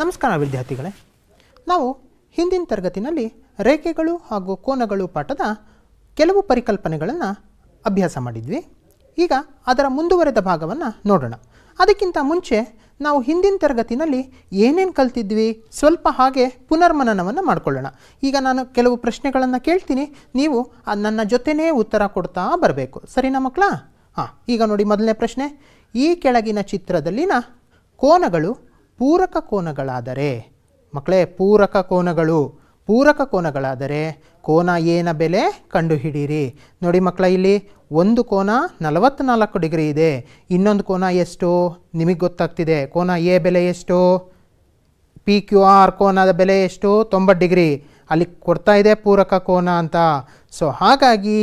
ನಮಸ್ಕಾರ ವಿದ್ಯಾರ್ಥಿಗಳೇ ನಾವು ಹಿಂದಿನ ತರಗತಿನಲ್ಲಿ ರೇಖೆಗಳು ಹಾಗೂ ಕೋನಗಳು ಪಾಠದ ಕೆಲವು ಪರಿಕಲ್ಪನೆಗಳನ್ನು ಅಭ್ಯಾಸ ಮಾಡಿದ್ವಿ ಈಗ ಅದರ ಮುಂದುವರೆದ ಭಾಗವನ್ನು ನೋಡೋಣ ಅದಕ್ಕಿಂತ ಮುಂಚೆ ನಾವು ಹಿಂದಿನ ತರಗತಿನಲ್ಲಿ ಏನೇನು ಕಲ್ತಿದ್ವಿ ಸ್ವಲ್ಪ ಹಾಗೆ ಪುನರ್ಮನನವನ್ನು ಮಾಡಿಕೊಳ್ಳೋಣ ಈಗ ನಾನು ಕೆಲವು ಪ್ರಶ್ನೆಗಳನ್ನು ಕೇಳ್ತೀನಿ ನೀವು ನನ್ನ ಜೊತೆನೇ ಉತ್ತರ ಕೊಡ್ತಾ ಬರಬೇಕು ಸರಿನಾ ಮಕ್ಕಳ ಹಾಂ ಈಗ ನೋಡಿ ಮೊದಲನೇ ಪ್ರಶ್ನೆ ಈ ಕೆಳಗಿನ ಚಿತ್ರದಲ್ಲಿನ ಕೋನಗಳು ಪೂರಕ ಕೋನಗಳಾದರೆ ಮಕ್ಕಳೇ ಪೂರಕ ಕೋನಗಳು ಪೂರಕ ಕೋನಗಳಾದರೆ ಕೋನ ಏನ ಬೆಲೆ ಕಂಡುಹಿಡೀರಿ ನೋಡಿ ಮಕ್ಕಳ ಇಲ್ಲಿ ಒಂದು ಕೋನ ನಲವತ್ತ್ನಾಲ್ಕು ಡಿಗ್ರಿ ಇದೆ ಇನ್ನೊಂದು ಕೋನ ಎಷ್ಟು ನಿಮಗೆ ಗೊತ್ತಾಗ್ತಿದೆ ಕೋನ ಎ ಬೆಲೆ ಎಷ್ಟು ಪಿ ಕ್ಯೂ ಆರ್ ಕೋನದ ಬೆಲೆ ಎಷ್ಟು ತೊಂಬತ್ತು ಡಿಗ್ರಿ ಅಲ್ಲಿ ಕೊಡ್ತಾ ಇದೆ ಪೂರಕ ಕೋನ ಅಂತ ಸೊ ಹಾಗಾಗಿ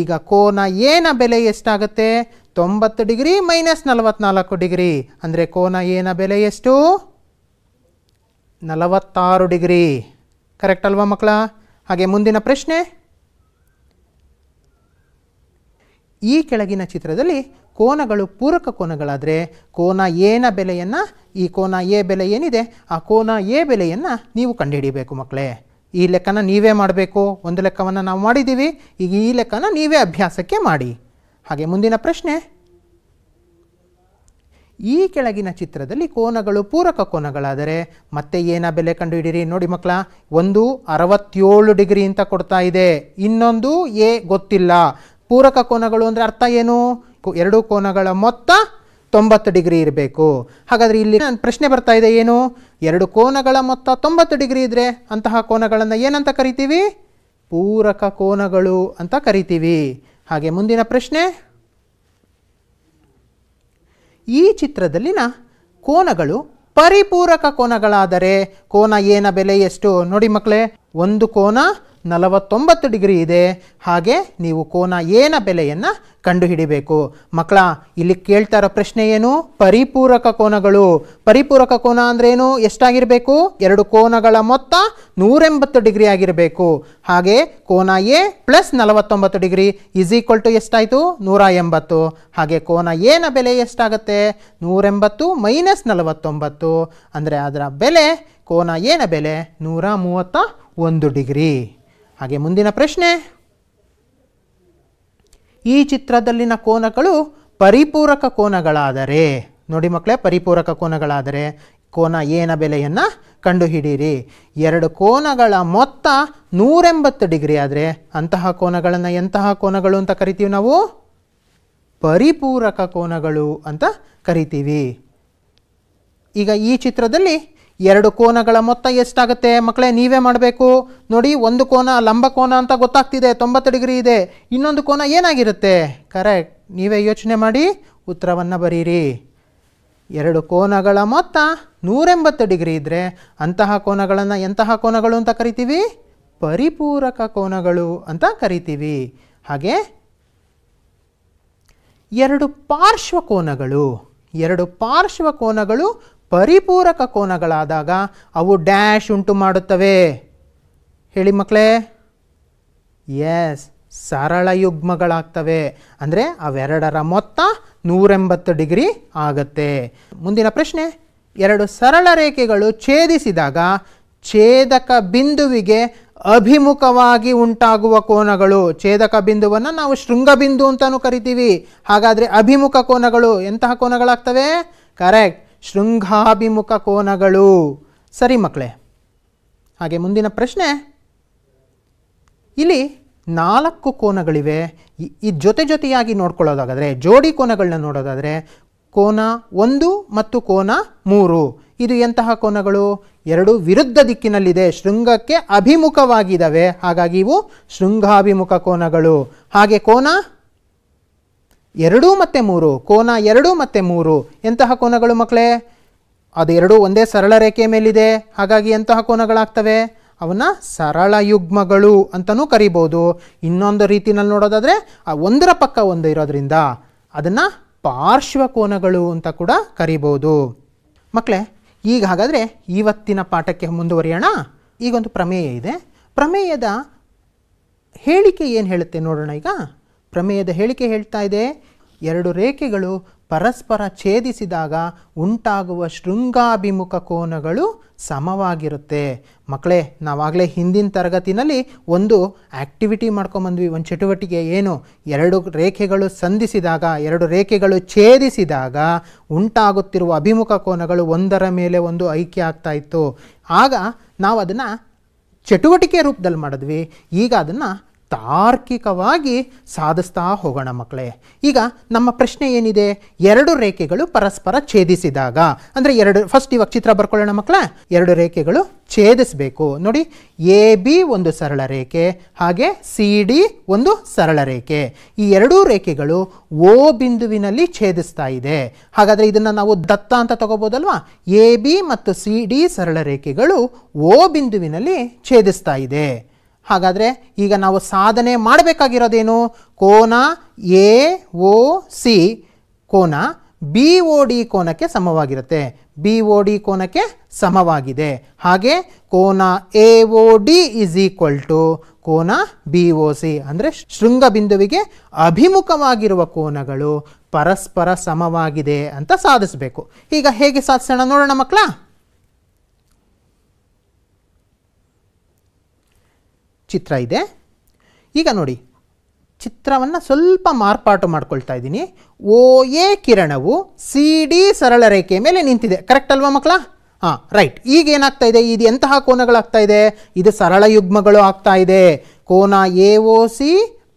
ಈಗ ಕೋನ ಏನ ಬೆಲೆ ಎಷ್ಟಾಗುತ್ತೆ ತೊಂಬತ್ತು ಡಿಗ್ರಿ ಮೈನಸ್ ನಲವತ್ತ್ನಾಲ್ಕು ಡಿಗ್ರಿ ಅಂದರೆ ಕೋನ ಏನ ಬೆಲೆ ಎಷ್ಟು ನಲವತ್ತಾರು ಡಿಗ್ರಿ ಕರೆಕ್ಟ್ ಅಲ್ವಾ ಮಕ್ಕಳ ಹಾಗೆ ಮುಂದಿನ ಪ್ರಶ್ನೆ ಈ ಕೆಳಗಿನ ಚಿತ್ರದಲ್ಲಿ ಕೋನಗಳು ಪೂರಕ ಕೋನಗಳಾದರೆ ಕೋನ ಏನ ಬೆಲೆಯನ್ನು ಈ ಕೋನ ಎ ಬೆಲೆ ಏನಿದೆ ಆ ಕೋನ ಎ ಬೆಲೆಯನ್ನು ನೀವು ಕಂಡುಹಿಡಿಯಬೇಕು ಮಕ್ಕಳೇ ಈ ಲೆಕ್ಕನ ನೀವೇ ಮಾಡಬೇಕು ಒಂದು ಲೆಕ್ಕವನ್ನು ನಾವು ಮಾಡಿದ್ದೀವಿ ಈಗ ಈ ಲೆಕ್ಕನ ನೀವೇ ಅಭ್ಯಾಸಕ್ಕೆ ಮಾಡಿ ಹಾಗೆ ಮುಂದಿನ ಪ್ರಶ್ನೆ ಈ ಕೆಳಗಿನ ಚಿತ್ರದಲ್ಲಿ ಕೋನಗಳು ಪೂರಕ ಕೋನಗಳಾದರೆ ಮತ್ತೆ ಏನ ಬೆಲೆ ಕಂಡುಹಿಡಿಯಿರಿ ನೋಡಿ ಮಕ್ಕಳ ಒಂದು ಅರವತ್ತೇಳು ಡಿಗ್ರಿ ಅಂತ ಕೊಡ್ತಾ ಇದೆ ಇನ್ನೊಂದು ಎ ಗೊತ್ತಿಲ್ಲ ಪೂರಕ ಕೋನಗಳು ಅಂದರೆ ಅರ್ಥ ಏನು ಎರಡು ಕೋನಗಳ ಮೊತ್ತ ತೊಂಬತ್ತು ಡಿಗ್ರಿ ಇರಬೇಕು ಹಾಗಾದರೆ ಇಲ್ಲಿ ಪ್ರಶ್ನೆ ಬರ್ತಾ ಇದೆ ಏನು ಎರಡು ಕೋನಗಳ ಮೊತ್ತ ತೊಂಬತ್ತು ಡಿಗ್ರಿ ಇದ್ದರೆ ಅಂತಹ ಕೋನಗಳನ್ನು ಏನಂತ ಕರಿತೀವಿ ಪೂರಕ ಕೋನಗಳು ಅಂತ ಕರಿತೀವಿ ಹಾಗೆ ಮುಂದಿನ ಪ್ರಶ್ನೆ ಈ ಚಿತ್ರದಲ್ಲಿನ ಕೋನಗಳು ಪರಿಪೂರಕ ಕೋನಗಳಾದರೆ ಕೋನ ಏನ ಬೆಲೆ ಎಷ್ಟು ನೋಡಿ ಮಕ್ಕಳೇ ಒಂದು ಕೋನ ನಲವತ್ತೊಂಬತ್ತು ಡಿಗ್ರಿ ಇದೆ ಹಾಗೆ ನೀವು ಕೋನ ಏನ ಬೆಲೆಯನ್ನು ಕಂಡುಹಿಡಿಬೇಕು ಮಕ್ಕಳ ಇಲ್ಲಿ ಕೇಳ್ತಾ ಇರೋ ಪ್ರಶ್ನೆ ಏನು ಪರಿಪೂರಕ ಕೋನಗಳು ಪರಿಪೂರಕ ಕೋನ ಏನು ಎಷ್ಟಾಗಿರಬೇಕು ಎರಡು ಕೋನಗಳ ಮೊತ್ತ ನೂರೆಂಬತ್ತು ಡಿಗ್ರಿ ಆಗಿರಬೇಕು ಹಾಗೆ ಕೋನ ಎ ಪ್ಲಸ್ ನಲವತ್ತೊಂಬತ್ತು ಡಿಗ್ರಿ ಇಸ್ ಈಕ್ವಲ್ ಟು ಎಷ್ಟಾಯಿತು ನೂರ ಎಂಬತ್ತು ಹಾಗೆ ಕೋನ ಎನ ಬೆಲೆ ಎಷ್ಟಾಗುತ್ತೆ ನೂರೆಂಬತ್ತು ಮೈನಸ್ ನಲವತ್ತೊಂಬತ್ತು ಅಂದರೆ ಅದರ ಬೆಲೆ ಕೋನ ಏನ ಬೆಲೆ ನೂರ ಮೂವತ್ತ ಒಂದು ಡಿಗ್ರಿ ಹಾಗೆ ಮುಂದಿನ ಪ್ರಶ್ನೆ ಈ ಚಿತ್ರದಲ್ಲಿನ ಕೋನಗಳು ಪರಿಪೂರಕ ಕೋನಗಳಾದರೆ ನೋಡಿ ಮಕ್ಕಳೇ ಪರಿಪೂರಕ ಕೋನಗಳಾದರೆ ಕೋನ ಏನ ಬೆಲೆಯನ್ನು ಕಂಡುಹಿಡಿಯಿರಿ ಎರಡು ಕೋನಗಳ ಮೊತ್ತ ನೂರೆಂಬತ್ತು ಡಿಗ್ರಿ ಆದರೆ ಅಂತಹ ಕೋನಗಳನ್ನು ಎಂತಹ ಕೋನಗಳು ಅಂತ ಕರಿತೀವಿ ನಾವು ಪರಿಪೂರಕ ಕೋನಗಳು ಅಂತ ಕರಿತೀವಿ ಈಗ ಈ ಚಿತ್ರದಲ್ಲಿ ಎರಡು ಕೋನಗಳ ಮೊತ್ತ ಎಷ್ಟಾಗುತ್ತೆ ಮಕ್ಕಳೇ ನೀವೇ ಮಾಡಬೇಕು ನೋಡಿ ಒಂದು ಕೋನ ಲಂಬ ಕೋನ ಅಂತ ಗೊತ್ತಾಗ್ತಿದೆ ತೊಂಬತ್ತು ಡಿಗ್ರಿ ಇದೆ ಇನ್ನೊಂದು ಕೋನ ಏನಾಗಿರುತ್ತೆ ಕರೆಕ್ಟ್ ನೀವೇ ಯೋಚನೆ ಮಾಡಿ ಉತ್ತರವನ್ನು ಬರೀರಿ ಎರಡು ಕೋನಗಳ ಮೊತ್ತ ನೂರೆಂಬತ್ತು ಡಿಗ್ರಿ ಇದ್ದರೆ ಅಂತಹ ಕೋನಗಳನ್ನು ಎಂತಹ ಕೋನಗಳು ಅಂತ ಕರಿತೀವಿ ಪರಿಪೂರಕ ಕೋನಗಳು ಅಂತ ಕರಿತೀವಿ ಹಾಗೆ ಎರಡು ಪಾರ್ಶ್ವ ಕೋನಗಳು ಎರಡು ಪಾರ್ಶ್ವ ಕೋನಗಳು ಪರಿಪೂರಕ ಕೋನಗಳಾದಾಗ ಅವು ಡ್ಯಾಶ್ ಉಂಟು ಮಾಡುತ್ತವೆ ಹೇಳಿ ಮಕ್ಕಳೇ ಎಸ್ ಸರಳ ಯುಗ್ಮಗಳಾಗ್ತವೆ ಅಂದರೆ ಅವೆರಡರ ಮೊತ್ತ ನೂರೆಂಬತ್ತು ಡಿಗ್ರಿ ಆಗತ್ತೆ ಮುಂದಿನ ಪ್ರಶ್ನೆ ಎರಡು ಸರಳ ರೇಖೆಗಳು ಛೇದಿಸಿದಾಗ ಛೇದಕ ಬಿಂದುವಿಗೆ ಅಭಿಮುಖವಾಗಿ ಉಂಟಾಗುವ ಕೋನಗಳು ಛೇದಕ ಬಿಂದುವನ್ನು ನಾವು ಶೃಂಗಬಿಂದು ಅಂತಲೂ ಕರಿತೀವಿ ಹಾಗಾದರೆ ಅಭಿಮುಖ ಕೋನಗಳು ಎಂತಹ ಕೋನಗಳಾಗ್ತವೆ ಕರೆಕ್ಟ್ ಶೃಂಗಾಭಿಮುಖ ಕೋನಗಳು ಸರಿ ಮಕ್ಕಳೇ ಹಾಗೆ ಮುಂದಿನ ಪ್ರಶ್ನೆ ಇಲ್ಲಿ ನಾಲ್ಕು ಕೋನಗಳಿವೆ ಈ ಜೊತೆ ಜೊತೆಯಾಗಿ ನೋಡ್ಕೊಳ್ಳೋದಾದರೆ ಜೋಡಿ ಕೋನಗಳನ್ನ ನೋಡೋದಾದರೆ ಕೋನ ಒಂದು ಮತ್ತು ಕೋನ ಮೂರು ಇದು ಎಂತಹ ಕೋನಗಳು ಎರಡು ವಿರುದ್ಧ ದಿಕ್ಕಿನಲ್ಲಿದೆ ಶೃಂಗಕ್ಕೆ ಅಭಿಮುಖವಾಗಿದ್ದಾವೆ ಹಾಗಾಗಿ ಇವು ಶೃಂಗಾಭಿಮುಖ ಕೋನಗಳು ಹಾಗೆ ಕೋನ ಎರಡು ಮತ್ತು ಮೂರು ಕೋನ ಎರಡು ಮತ್ತು ಮೂರು ಎಂತಹ ಕೋನಗಳು ಮಕ್ಕಳೇ ಎರಡೂ ಒಂದೇ ಸರಳ ರೇಖೆಯ ಮೇಲಿದೆ ಹಾಗಾಗಿ ಎಂತಹ ಕೋನಗಳಾಗ್ತವೆ ಅವನ್ನ ಸರಳ ಯುಗ್ಮಗಳು ಅಂತಲೂ ಕರಿಬೋದು ಇನ್ನೊಂದು ರೀತಿನಲ್ಲಿ ನೋಡೋದಾದರೆ ಆ ಒಂದರ ಪಕ್ಕ ಒಂದು ಇರೋದ್ರಿಂದ ಅದನ್ನು ಪಾರ್ಶ್ವಕೋನಗಳು ಅಂತ ಕೂಡ ಕರಿಬೋದು ಮಕ್ಕಳೇ ಈಗ ಹಾಗಾದರೆ ಇವತ್ತಿನ ಪಾಠಕ್ಕೆ ಮುಂದುವರಿಯೋಣ ಈಗೊಂದು ಪ್ರಮೇಯ ಇದೆ ಪ್ರಮೇಯದ ಹೇಳಿಕೆ ಏನು ಹೇಳುತ್ತೆ ನೋಡೋಣ ಈಗ ಪ್ರಮೇಯದ ಹೇಳಿಕೆ ಹೇಳ್ತಾ ಇದೆ ಎರಡು ರೇಖೆಗಳು ಪರಸ್ಪರ ಛೇದಿಸಿದಾಗ ಉಂಟಾಗುವ ಶೃಂಗಾಭಿಮುಖ ಕೋನಗಳು ಸಮವಾಗಿರುತ್ತೆ ಮಕ್ಕಳೇ ನಾವಾಗಲೇ ಹಿಂದಿನ ತರಗತಿನಲ್ಲಿ ಒಂದು ಆ್ಯಕ್ಟಿವಿಟಿ ಮಾಡ್ಕೊಂಬಂದ್ವಿ ಒಂದು ಚಟುವಟಿಕೆ ಏನು ಎರಡು ರೇಖೆಗಳು ಸಂಧಿಸಿದಾಗ ಎರಡು ರೇಖೆಗಳು ಛೇದಿಸಿದಾಗ ಉಂಟಾಗುತ್ತಿರುವ ಅಭಿಮುಖ ಕೋನಗಳು ಒಂದರ ಮೇಲೆ ಒಂದು ಐಕ್ಯ ಆಗ್ತಾ ಇತ್ತು ಆಗ ನಾವು ಅದನ್ನು ಚಟುವಟಿಕೆ ರೂಪದಲ್ಲಿ ಮಾಡಿದ್ವಿ ಈಗ ಅದನ್ನು ತಾರ್ಕಿಕವಾಗಿ ಸಾಧಿಸ್ತಾ ಹೋಗೋಣ ಮಕ್ಕಳೇ ಈಗ ನಮ್ಮ ಪ್ರಶ್ನೆ ಏನಿದೆ ಎರಡು ರೇಖೆಗಳು ಪರಸ್ಪರ ಛೇದಿಸಿದಾಗ ಅಂದರೆ ಎರಡು ಫಸ್ಟ್ ಇವಾಗ ಚಿತ್ರ ಬರ್ಕೊಳ್ಳೋಣ ಮಕ್ಕಳ ಎರಡು ರೇಖೆಗಳು ಛೇದಿಸಬೇಕು ನೋಡಿ ಎ ಬಿ ಒಂದು ಸರಳ ರೇಖೆ ಹಾಗೆ ಸಿ ಡಿ ಒಂದು ಸರಳ ರೇಖೆ ಈ ಎರಡೂ ರೇಖೆಗಳು ಓ ಬಿಂದುವಿನಲ್ಲಿ ಛೇದಿಸ್ತಾ ಇದೆ ಹಾಗಾದರೆ ಇದನ್ನು ನಾವು ದತ್ತ ಅಂತ ತಗೋಬೋದಲ್ವಾ ಎ ಬಿ ಮತ್ತು ಸಿ ಡಿ ಸರಳ ರೇಖೆಗಳು ಓ ಬಿಂದುವಿನಲ್ಲಿ ಛೇದಿಸ್ತಾ ಇದೆ ಹಾಗಾದರೆ ಈಗ ನಾವು ಸಾಧನೆ ಮಾಡಬೇಕಾಗಿರೋದೇನು ಕೋನ ಎ ಒ ಸಿ ಕೋನ ಬಿ ಓ ಡಿ ಕೋನಕ್ಕೆ ಸಮವಾಗಿರುತ್ತೆ ಬಿ ಓ ಡಿ ಕೋನಕ್ಕೆ ಸಮವಾಗಿದೆ ಹಾಗೆ ಕೋನ A O D is equal to ಕೋನ ಬಿ ಒ ಸಿ ಅಂದರೆ ಶೃಂಗಬಿಂದುವಿಗೆ ಅಭಿಮುಖವಾಗಿರುವ ಕೋನಗಳು ಪರಸ್ಪರ ಸಮವಾಗಿದೆ ಅಂತ ಸಾಧಿಸಬೇಕು ಈಗ ಹೇಗೆ ಸಾಧಿಸೋಣ ನೋಡೋಣ ಮಕ್ಕಳ ಚಿತ್ರ ಇದೆ ಈಗ ನೋಡಿ ಚಿತ್ರವನ್ನು ಸ್ವಲ್ಪ ಮಾರ್ಪಾಟು ಮಾಡ್ಕೊಳ್ತಾ ಇದ್ದೀನಿ ಓ ಎ ಕಿರಣವು ಸಿ ಡಿ ಸರಳ ರೇಖೆ ಮೇಲೆ ನಿಂತಿದೆ ಕರೆಕ್ಟ್ ಅಲ್ವಾ ಮಕ್ಕಳ ಹಾಂ ರೈಟ್ ಈಗ ಏನಾಗ್ತಾ ಇದೆ ಇದು ಎಂತಹ ಕೋನಗಳಾಗ್ತಾ ಇದೆ ಇದು ಸರಳ ಯುಗ್ಮಗಳು ಆಗ್ತಾ ಇದೆ ಕೋನ ಎ ಓ ಸಿ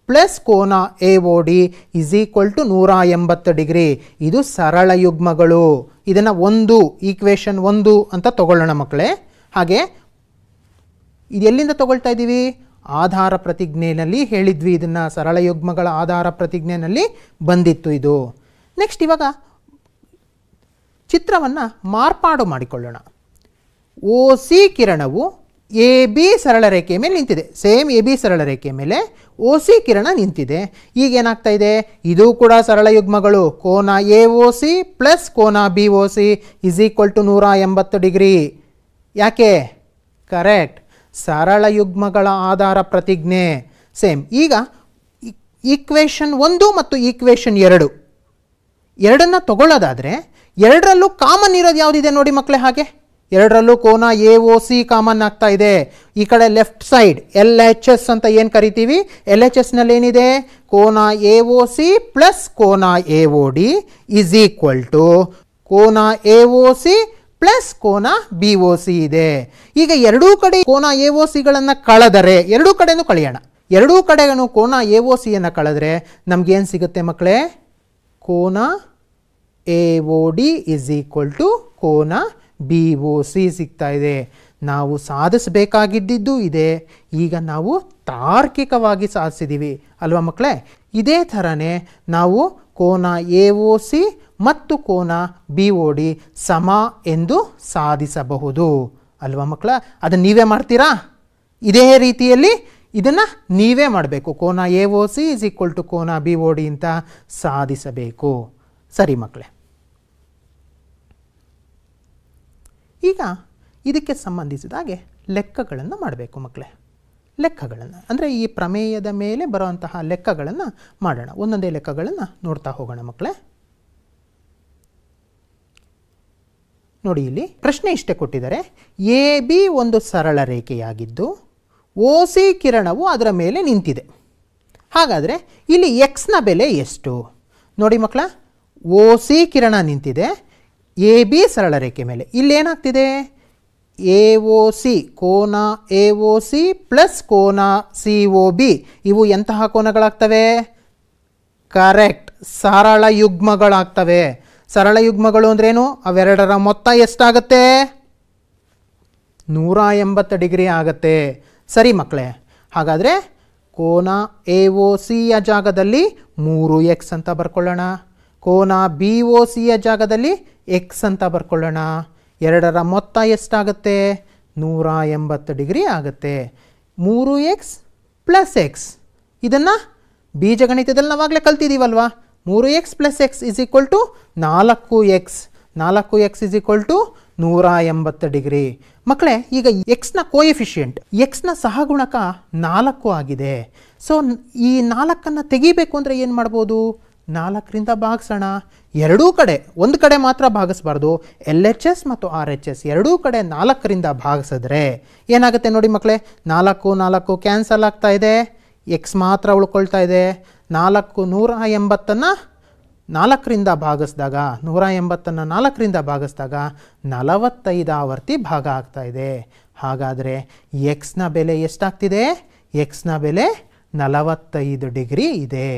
ಪ್ಲಸ್ ಕೋನ A O D is equal to ನೂರ ಎಂಬತ್ತು ಡಿಗ್ರಿ ಇದು ಸರಳ ಯುಗ್ಮಗಳು ಇದನ್ನು ಒಂದು ಈಕ್ವೇಷನ್ ಒಂದು ಅಂತ ತಗೊಳ್ಳೋಣ ಮಕ್ಕಳೇ ಹಾಗೆ ಇದು ಎಲ್ಲಿಂದ ತಗೊಳ್ತಾ ಇದ್ದೀವಿ ಆಧಾರ ಪ್ರತಿಜ್ಞೆಯಲ್ಲಿ ಹೇಳಿದ್ವಿ ಇದನ್ನು ಸರಳ ಯುಗ್ಮಗಳ ಆಧಾರ ಪ್ರತಿಜ್ಞೆಯಲ್ಲಿ ಬಂದಿತ್ತು ಇದು ನೆಕ್ಸ್ಟ್ ಇವಾಗ ಚಿತ್ರವನ್ನು ಮಾರ್ಪಾಡು ಮಾಡಿಕೊಳ್ಳೋಣ ಓ ಸಿ ಕಿರಣವು ಎ ಬಿ ಸರಳ ರೇಖೆಯ ಮೇಲೆ ನಿಂತಿದೆ ಸೇಮ್ ಎ ಬಿ ಸರಳ ರೇಖೆಯ ಮೇಲೆ ಓ ಸಿ ಕಿರಣ ನಿಂತಿದೆ ಈಗ ಏನಾಗ್ತಾ ಇದೆ ಇದು ಕೂಡ ಸರಳ ಯುಗ್ಮಗಳು ಕೋನ ಎ ಓ ಸಿ ಪ್ಲಸ್ ಕೋನ B O C is equal to ನೂರ ಎಂಬತ್ತು ಡಿಗ್ರಿ ಯಾಕೆ ಕರೆಕ್ಟ್ ಸರಳ ಯುಗ್ಮಗಳ ಆಧಾರ ಪ್ರತಿಜ್ಞೆ ಸೇಮ್ ಈಗ ಈಕ್ವೇಷನ್ ಒಂದು ಮತ್ತು ಈಕ್ವೇಷನ್ ಎರಡು ಎರಡನ್ನು ತಗೊಳ್ಳೋದಾದರೆ ಎರಡರಲ್ಲೂ ಕಾಮನ್ ಇರೋದು ಯಾವುದಿದೆ ನೋಡಿ ಮಕ್ಕಳೇ ಹಾಗೆ ಎರಡರಲ್ಲೂ ಕೋನ ಎ ಒ ಸಿ ಕಾಮನ್ ಆಗ್ತಾ ಇದೆ ಈ ಕಡೆ left side L H S ಅಂತ ಏನು ಕರಿತೀವಿ ಎಲ್ ಎಚ್ ನಲ್ಲಿ ಏನಿದೆ ಕೋನ ಎ ಓ ಸಿ ಪ್ಲಸ್ ಕೋನ A O D is equal to ಕೋನ ಎ ಒ ಸಿ ಪ್ಲಸ್ ಕೋನ ಬಿ ಓ ಸಿ ಇದೆ ಈಗ ಎರಡೂ ಕಡೆ ಕೋನ ಎ ಒ ಸಿಗಳನ್ನು ಕಳೆದರೆ ಎರಡೂ ಕಡೆಯೂ ಕಳೆಯೋಣ ಎರಡೂ ಕಡೆಗೂ ಕೋನ ಎ ಒ ಸಿಯನ್ನು ಕಳೆದ್ರೆ ನಮಗೇನು ಸಿಗುತ್ತೆ ಮಕ್ಕಳೇ ಕೋನ A O D is equal to ಕೋನ ಬಿ ಓ ಸಿ ಸಿಗ್ತಾ ಇದೆ ನಾವು ಸಾಧಿಸಬೇಕಾಗಿದ್ದಿದ್ದು ಇದೆ ಈಗ ನಾವು ತಾರ್ಕಿಕವಾಗಿ ಸಾಧಿಸಿದ್ದೀವಿ ಅಲ್ವಾ ಮಕ್ಕಳೇ ಇದೇ ಥರನೇ ನಾವು ಕೋನ ಎ ಒ ಸಿ ಮತ್ತು ಕೋನ ಬಿ ಒ ಡಿ ಸಮ ಎಂದು ಸಾಧಿಸಬಹುದು ಅಲ್ವಾ ಮಕ್ಕಳ ಅದನ್ನು ನೀವೇ ಮಾಡ್ತೀರಾ ಇದೇ ರೀತಿಯಲ್ಲಿ ಇದನ್ನು ನೀವೇ ಮಾಡಬೇಕು ಕೋನ A O C is equal to ಕೋನ ಬಿ ಒ ಡಿ ಅಂತ ಸಾಧಿಸಬೇಕು ಸರಿ ಮಕ್ಕಳೇ ಈಗ ಇದಕ್ಕೆ ಸಂಬಂಧಿಸಿದ ಹಾಗೆ ಲೆಕ್ಕಗಳನ್ನು ಮಾಡಬೇಕು ಮಕ್ಕಳೇ ಲೆಕ್ಕಗಳನ್ನು ಅಂದರೆ ಈ ಪ್ರಮೇಯದ ಮೇಲೆ ಬರುವಂತಹ ಲೆಕ್ಕಗಳನ್ನು ಮಾಡೋಣ ಒಂದೊಂದೇ ಲೆಕ್ಕಗಳನ್ನು ನೋಡ್ತಾ ಹೋಗೋಣ ಮಕ್ಕಳೇ ನೋಡಿ ಇಲ್ಲಿ ಪ್ರಶ್ನೆ ಇಷ್ಟೇ ಕೊಟ್ಟಿದ್ದಾರೆ ಎ ಬಿ ಒಂದು ಸರಳ ರೇಖೆಯಾಗಿದ್ದು ಓ ಸಿ ಕಿರಣವು ಅದರ ಮೇಲೆ ನಿಂತಿದೆ ಹಾಗಾದರೆ ಇಲ್ಲಿ ಎಕ್ಸ್ನ ಬೆಲೆ ಎಷ್ಟು ನೋಡಿ ಮಕ್ಕಳ ಓ ಸಿ ಕಿರಣ ನಿಂತಿದೆ ಎ ಬಿ ಸರಳ ರೇಖೆ ಮೇಲೆ ಇಲ್ಲೇನಾಗ್ತಿದೆ ಎ ಒ ಸಿ ಕೋನ ಎ ಒ ಸಿ ಪ್ಲಸ್ ಕೋನ ಸಿ ಒ ಬಿ ಇವು ಎಂತಹ ಕೋನಗಳಾಗ್ತವೆ ಕರೆಕ್ಟ್ ಸರಳ ಯುಗ್ಮಗಳಾಗ್ತವೆ ಸರಳ ಯುಗ್ಮಗಳು ಅಂದ್ರೇನು ಅವೆರಡರ ಮೊತ್ತ ಎಷ್ಟಾಗತ್ತೆ ನೂರ ಎಂಬತ್ತು ಡಿಗ್ರಿ ಆಗತ್ತೆ ಸರಿ ಮಕ್ಕಳೇ ಹಾಗಾದರೆ ಕೋನ ಎ ಒ ಸಿಯ ಜಾಗದಲ್ಲಿ ಮೂರು ಎಕ್ಸ್ ಅಂತ ಬರ್ಕೊಳ್ಳೋಣ ಕೋನ ಬಿ ಓ ಸಿಯ ಜಾಗದಲ್ಲಿ ಎಕ್ಸ್ ಅಂತ ಬರ್ಕೊಳ್ಳೋಣ ಎರಡರ ಮೊತ್ತ ಎಷ್ಟಾಗತ್ತೆ ನೂರ ಎಂಬತ್ತು ಡಿಗ್ರಿ ಆಗುತ್ತೆ ಮೂರು ಎಕ್ಸ್ ಪ್ಲಸ್ ಎಕ್ಸ್ ಇದನ್ನು ಬೀಜಗಣಿತದಲ್ಲಿ ನಾವಾಗಲೇ ಕಲ್ತಿದ್ದೀವಲ್ವಾ ಮೂರು X plus x is equal to ನಾಲ್ಕು ಎಕ್ಸ್ ನಾಲ್ಕು ಎಕ್ಸ್ ಇಸ್ ಈಕ್ವಲ್ ಟು ನೂರ ಎಂಬತ್ತು ಡಿಗ್ರಿ ಮಕ್ಕಳೇ ಈಗ ಎಕ್ಸ್ನ ಕೋಎಫಿಷಿಯಂಟ್ ಎಕ್ಸ್ನ ಸಹಗುಣಕ ನಾಲ್ಕು ಆಗಿದೆ ಸೊ ಈ ನಾಲ್ಕನ್ನು ತೆಗಿಬೇಕು ಅಂದರೆ ಏನು ಮಾಡ್ಬೋದು ನಾಲ್ಕರಿಂದ ಭಾಗಿಸೋಣ ಎರಡೂ ಕಡೆ ಒಂದು ಕಡೆ ಮಾತ್ರ ಭಾಗಿಸ್ಬಾರ್ದು ಎಲ್ ಎಚ್ ಎಸ್ ಮತ್ತು ಆರ್ ಎಚ್ ಎಸ್ ಎರಡೂ ಕಡೆ ನಾಲ್ಕರಿಂದ ಭಾಗಿಸಿದ್ರೆ ಏನಾಗುತ್ತೆ ನೋಡಿ ಮಕ್ಕಳೇ ನಾಲ್ಕು ನಾಲ್ಕು ಕ್ಯಾನ್ಸಲ್ ಆಗ್ತಾ ಇದೆ ಎಕ್ಸ್ ಮಾತ್ರ ಉಳ್ಕೊಳ್ತಾ ಇದೆ ನಾಲ್ಕು ನೂರ ಎಂಬತ್ತನ್ನು ನಾಲ್ಕರಿಂದ ಭಾಗಿಸಿದಾಗ ನೂರ ಎಂಬತ್ತನ್ನು ನಾಲ್ಕರಿಂದ ಭಾಗಿಸಿದಾಗ ನಲವತ್ತೈದು ಆವರ್ತಿ ಭಾಗ ಆಗ್ತಾ ಇದೆ ಹಾಗಾದರೆ ಎಕ್ಸ್ನ ಬೆಲೆ ಎಷ್ಟಾಗ್ತಿದೆ ಎಕ್ಸ್ನ ಬೆಲೆ ನಲವತ್ತೈದು ಡಿಗ್ರಿ ಇದೆ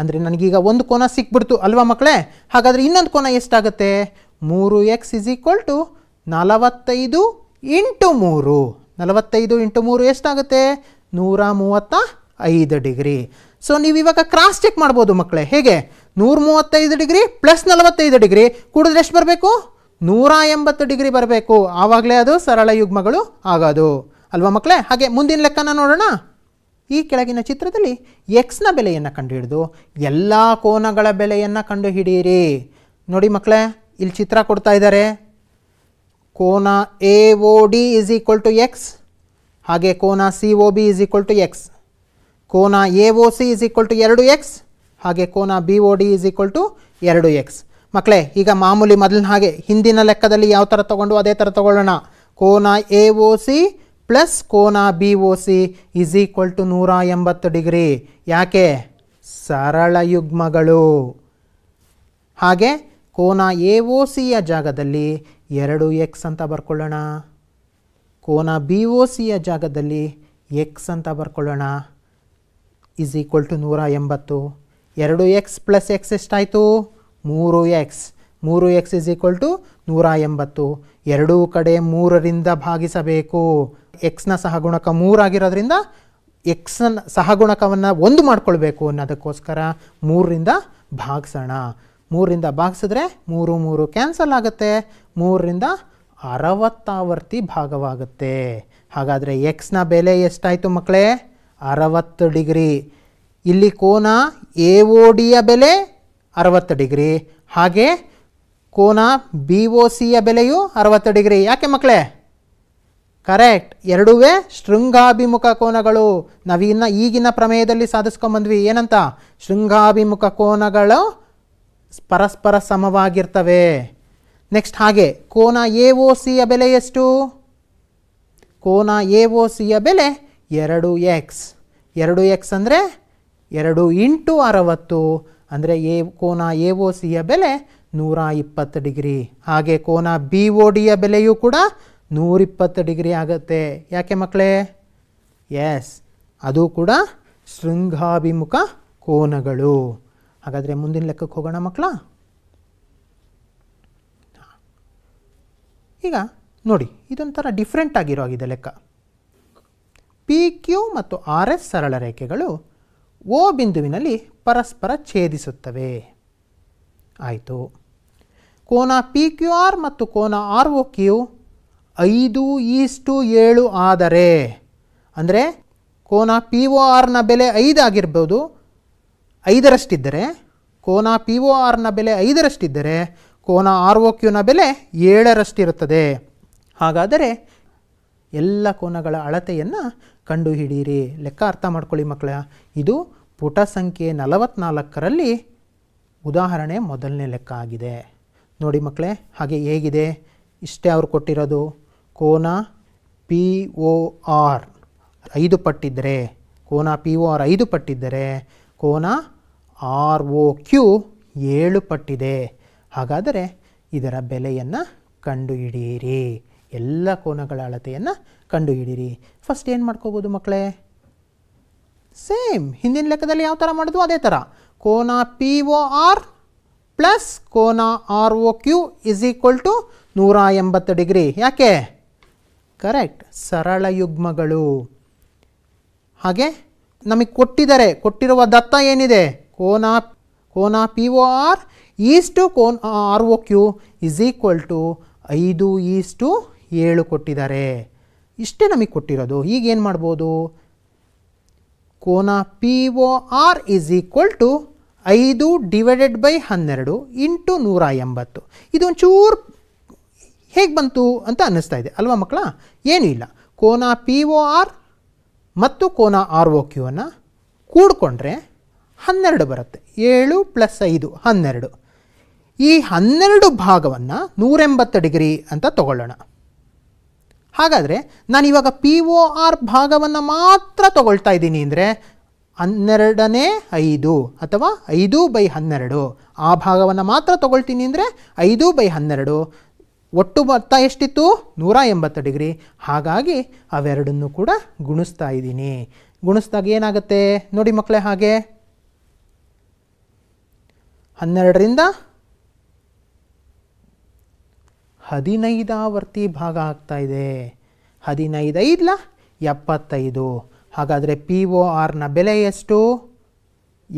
ಅಂದರೆ ನನಗೀಗ ಒಂದು ಕೋನ ಸಿಕ್ಬಿಡ್ತು ಅಲ್ವಾ ಮಕ್ಕಳೇ ಹಾಗಾದರೆ ಇನ್ನೊಂದು ಕೋನ ಎಷ್ಟಾಗುತ್ತೆ ಮೂರು ಎಕ್ಸ್ ಇಸ್ ಈಕ್ವಲ್ ಟು ನಲವತ್ತೈದು ಇಂಟು ಮೂರು ನಲವತ್ತೈದು ಇಂಟು ಮೂರು ಎಷ್ಟಾಗುತ್ತೆ ನೂರ ಮೂವತ್ತ ಐದು ಡಿಗ್ರಿ ಸೊ ನೀವು ಇವಾಗ ಕ್ರಾಸ್ ಚೆಕ್ ಮಾಡ್ಬೋದು ಮಕ್ಕಳೇ ಹೇಗೆ ನೂರ ಮೂವತ್ತೈದು ಡಿಗ್ರಿ ಪ್ಲಸ್ ನಲವತ್ತೈದು ಡಿಗ್ರಿ ಕೂಡಿದ್ರೆ ಎಷ್ಟು ಬರಬೇಕು ನೂರ ಎಂಬತ್ತು ಡಿಗ್ರಿ ಬರಬೇಕು ಆವಾಗಲೇ ಅದು ಸರಳ ಯುಗ್ಮಗಳು ಆಗೋದು ಅಲ್ವಾ ಮಕ್ಕಳೇ ಹಾಗೆ ಮುಂದಿನ ಲೆಕ್ಕನ ನೋಡೋಣ ಈ ಕೆಳಗಿನ ಚಿತ್ರದಲ್ಲಿ ಎಕ್ಸ್ನ ಬೆಲೆಯನ್ನು ಕಂಡುಹಿಡಿದು ಎಲ್ಲ ಕೋನಗಳ ಬೆಲೆಯನ್ನು ಕಂಡುಹಿಡಿಯಿರಿ ನೋಡಿ ಮಕ್ಕಳೇ ಇಲ್ಲಿ ಚಿತ್ರ ಕೊಡ್ತಾ ಇದ್ದಾರೆ ಕೋನ A O D is equal to x ಹಾಗೆ ಕೋನ C O B is equal to x ಕೋನ A O C is equal to ಎರಡು ಎಕ್ಸ್ ಹಾಗೆ ಕೋನ B O D is equal to ಎರಡು ಎಕ್ಸ್ ಮಕ್ಕಳೇ ಈಗ ಮಾಮೂಲಿ ಮೊದಲಿನ ಹಾಗೆ ಹಿಂದಿನ ಲೆಕ್ಕದಲ್ಲಿ ಯಾವ ಥರ ತೊಗೊಂಡು ಅದೇ ಥರ ತೊಗೊಳ್ಳೋಣ ಕೋನ ಎ ಓ ಸಿ ಪ್ಲಸ್ ಕೋನ B O C is equal to ನೂರ ಎಂಬತ್ತು ಡಿಗ್ರಿ ಯಾಕೆ ಸರಳ ಯುಗ್ಮಗಳು ಹಾಗೆ ಕೋನ ಎ ಒ ಸಿಯ ಜಾಗದಲ್ಲಿ ಎರಡು ಎಕ್ಸ್ ಅಂತ ಬರ್ಕೊಳ್ಳೋಣ ಕೋನ ಬಿ ಓ ಸಿಯ ಜಾಗದಲ್ಲಿ ಎಕ್ಸ್ ಅಂತ ಬರ್ಕೊಳ್ಳೋಣ ಈಸ್ ಈಕ್ವಲ್ ಟು ನೂರ ಎಂಬತ್ತು ಎರಡು ಎಕ್ಸ್ ಪ್ಲಸ್ ಎಕ್ಸ್ ಎಷ್ಟಾಯಿತು ಮೂರು ಎಕ್ಸ್ ಮೂರು ಎಕ್ಸ್ ಇಸ್ ಈಕ್ವಲ್ ಟು ನೂರ ಎಂಬತ್ತು ಎರಡೂ ಕಡೆ ಮೂರರಿಂದ ಭಾಗಿಸಬೇಕು ಎಕ್ಸ್ನ ಸಹಗುಣಕ ಮೂರಾಗಿರೋದ್ರಿಂದ ಎಕ್ಸ್ನ ಸಹಗುಣಕವನ್ನು ಒಂದು ಮಾಡ್ಕೊಳ್ಬೇಕು ಅನ್ನೋದಕ್ಕೋಸ್ಕರ ಮೂರರಿಂದ ಭಾಗಿಸೋಣ ಮೂರರಿಂದ ಭಾಗಿಸಿದ್ರೆ ಮೂರು ಮೂರು ಕ್ಯಾನ್ಸಲ್ ಆಗುತ್ತೆ ಮೂರರಿಂದ ಅರವತ್ತಾವರ್ತಿ ಭಾಗವಾಗುತ್ತೆ ಹಾಗಾದರೆ ಎಕ್ಸ್ನ ಬೆಲೆ ಎಷ್ಟಾಯಿತು ಮಕ್ಕಳೇ ಅರವತ್ತು ಡಿಗ್ರಿ ಇಲ್ಲಿ ಕೋನ ಎ ಒ ಡಿಯ ಬೆಲೆ ಅರವತ್ತು ಡಿಗ್ರಿ ಹಾಗೆ ಕೋನ ಬಿ ಓ ಸಿಯ ಬೆಲೆಯು ಅರವತ್ತು ಡಿಗ್ರಿ ಯಾಕೆ ಮಕ್ಕಳೇ ಕರೆಕ್ಟ್ ಎರಡೂ ಶೃಂಗಾಭಿಮುಖ ಕೋನಗಳು ನಾವಿನ್ನ ಈಗಿನ ಪ್ರಮೇಯದಲ್ಲಿ ಸಾಧಿಸ್ಕೊಂಬಂದ್ವಿ ಏನಂತ ಶೃಂಗಾಭಿಮುಖ ಕೋನಗಳು ಪರಸ್ಪರ ಸಮವಾಗಿರ್ತವೆ ನೆಕ್ಸ್ಟ್ ಹಾಗೆ ಕೋನ ಎ ಒ ಸಿಯ ಬೆಲೆ ಎಷ್ಟು ಕೋನ ಎ ಓ ಸಿಯ ಬೆಲೆ ಎರಡು ಎಕ್ಸ್ ಎರಡು ಎಕ್ಸ್ ಅಂದರೆ ಎರಡು ಇಂಟು ಅರವತ್ತು ಅಂದರೆ ಎ ಕೋನ ಎ ಒ ಸಿಯ ಬೆಲೆ ನೂರ ಇಪ್ಪತ್ತು ಡಿಗ್ರಿ ಹಾಗೆ ಕೋನ ಬಿ ಒ ಡಿಯ ಬೆಲೆಯೂ ಕೂಡ ನೂರಿಪ್ಪತ್ತು ಡಿಗ್ರಿ ಆಗುತ್ತೆ ಯಾಕೆ ಮಕ್ಕಳೇ ಎಸ್ ಅದು ಕೂಡ ಶೃಂಗಾಭಿಮುಖ ಕೋನಗಳು ಹಾಗಾದರೆ ಮುಂದಿನ ಲೆಕ್ಕಕ್ಕೆ ಹೋಗೋಣ ಮಕ್ಕಳ ಈಗ ನೋಡಿ ಇದೊಂಥರ ಡಿಫ್ರೆಂಟ್ ಆಗಿರೋ ಆಗಿದೆ ಲೆಕ್ಕ ಪಿ ಕ್ಯೂ ಮತ್ತು ಆರ್ ಎಸ್ ಸರಳ ರೇಖೆಗಳು ಓ ಬಿಂದುವಿನಲ್ಲಿ ಪರಸ್ಪರ ಛೇದಿಸುತ್ತವೆ ಆಯಿತು ಕೋನ ಪಿ ಕ್ಯೂ ಆರ್ ಮತ್ತು ಕೋನ ಆರ್ ಒ ಕ್ಯೂ ಐದು ಈಸ್ಟು ಏಳು ಆದರೆ ಅಂದರೆ ಕೋನ ಪಿ ಒ ಆರ್ನ ಬೆಲೆ ಆಗಿರ್ಬೋದು ಐದರಷ್ಟಿದ್ದರೆ ಕೋನ ಪಿ ಒ ಆರ್ನ ಬೆಲೆ ಐದರಷ್ಟಿದ್ದರೆ ಕೋನ ಆರ್ ಒ ಕ್ಯೂನ ಬೆಲೆ ಏಳರಷ್ಟಿರುತ್ತದೆ ಹಾಗಾದರೆ ಎಲ್ಲ ಕೋನಗಳ ಅಳತೆಯನ್ನು ಕಂಡುಹಿಡಿಯಿರಿ ಲೆಕ್ಕ ಅರ್ಥ ಮಾಡ್ಕೊಳ್ಳಿ ಮಕ್ಕಳ ಇದು ಪುಟ ಸಂಖ್ಯೆ ನಲವತ್ನಾಲ್ಕರಲ್ಲಿ ಉದಾಹರಣೆ ಮೊದಲನೇ ಲೆಕ್ಕ ಆಗಿದೆ ನೋಡಿ ಮಕ್ಕಳೇ ಹಾಗೆ ಹೇಗಿದೆ ಇಷ್ಟೇ ಅವ್ರು ಕೊಟ್ಟಿರೋದು ಕೋನ ಪಿ ಓ ಆರ್ ಐದು ಪಟ್ಟಿದ್ದರೆ ಕೋನ ಪಿ ಓ ಆರ್ ಐದು ಪಟ್ಟಿದ್ದರೆ ಕೋನ ಆರ್ ಒ ಕ್ಯೂ ಏಳು ಪಟ್ಟಿದೆ ಹಾಗಾದರೆ ಇದರ ಬೆಲೆಯನ್ನು ಕಂಡುಹಿಡಿಯಿರಿ ಎಲ್ಲ ಕೋನಗಳ ಅಳತೆಯನ್ನು ಕಂಡುಹಿಡಿರಿ ಫಸ್ಟ್ ಏನು ಮಾಡ್ಕೋಬೋದು ಮಕ್ಕಳೇ ಸೇಮ್ ಹಿಂದಿನ ಲೆಕ್ಕದಲ್ಲಿ ಯಾವ ಥರ ಮಾಡೋದು ಅದೇ ಥರ ಕೋನ ಪಿ ಓ ಆರ್ ಪ್ಲಸ್ ಕೋನ R O Q is equal to ನೂರ ಎಂಬತ್ತು ಡಿಗ್ರಿ ಯಾಕೆ ಕರೆಕ್ಟ್ ಸರಳ ಯುಗ್ಮಗಳು ಹಾಗೆ ನಮಗೆ ಕೊಟ್ಟಿದ್ದಾರೆ ಕೊಟ್ಟಿರುವ ದತ್ತ ಏನಿದೆ ಕೋನ ಕೋನ P O R is to ಕೋನ್ R O Q is equal to ಐದು ಈಸ್ಟು ಏಳು ಕೊಟ್ಟಿದ್ದಾರೆ ಇಷ್ಟೇ ನಮಗೆ ಕೊಟ್ಟಿರೋದು ಈಗ ಏನು ಮಾಡ್ಬೋದು ಕೋನ P O R is equal to ಐದು ಡಿವೈಡೆಡ್ ಬೈ ಹನ್ನೆರಡು ಇಂಟು ನೂರ ಎಂಬತ್ತು ಇದೊಂಚೂರು ಹೇಗೆ ಬಂತು ಅಂತ ಅನ್ನಿಸ್ತಾ ಇದೆ ಅಲ್ವಾ ಮಕ್ಕಳ ಏನೂ ಇಲ್ಲ ಕೋನ ಪಿ ಒ ಆರ್ ಮತ್ತು ಕೋನ ಆರ್ ಒ ಕ್ಯೂವನ್ನು ಕೂಡಿಕೊಂಡ್ರೆ ಹನ್ನೆರಡು ಬರುತ್ತೆ ಏಳು ಪ್ಲಸ್ ಐದು ಹನ್ನೆರಡು ಈ ಹನ್ನೆರಡು ಭಾಗವನ್ನು ನೂರೆಂಬತ್ತು ಡಿಗ್ರಿ ಅಂತ ತಗೊಳ್ಳೋಣ ಹಾಗಾದರೆ ನಾನು ಇವಾಗ ಪಿ ಓ ಆರ್ ಭಾಗವನ್ನು ಮಾತ್ರ ತಗೊಳ್ತಾ ಇದ್ದೀನಿ ಅಂದರೆ ಹನ್ನೆರಡನೇ ಐದು ಅಥವಾ ಐದು ಬೈ ಹನ್ನೆರಡು ಆ ಭಾಗವನ್ನು ಮಾತ್ರ ತಗೊಳ್ತೀನಿ ಅಂದರೆ ಐದು ಬೈ ಹನ್ನೆರಡು ಒಟ್ಟು ಮೊತ್ತ ಎಷ್ಟಿತ್ತು ನೂರ ಎಂಬತ್ತು ಡಿಗ್ರಿ ಹಾಗಾಗಿ ಅವೆರಡನ್ನು ಕೂಡ ಗುಣಿಸ್ತಾ ಇದ್ದೀನಿ ಗುಣಿಸ್ದಾಗ ಏನಾಗುತ್ತೆ ನೋಡಿ ಮಕ್ಕಳೇ ಹಾಗೆ ಹನ್ನೆರಡರಿಂದ ಹದಿನೈದಾವರ್ತಿ ಭಾಗ ಆಗ್ತಾ ಇದೆ ಹದಿನೈದು ಇಲ್ಲ ಎಪ್ಪತ್ತೈದು ಹಾಗಾದರೆ ಪಿ ಒ ಆರ್ನ ಬೆಲೆ ಎಷ್ಟು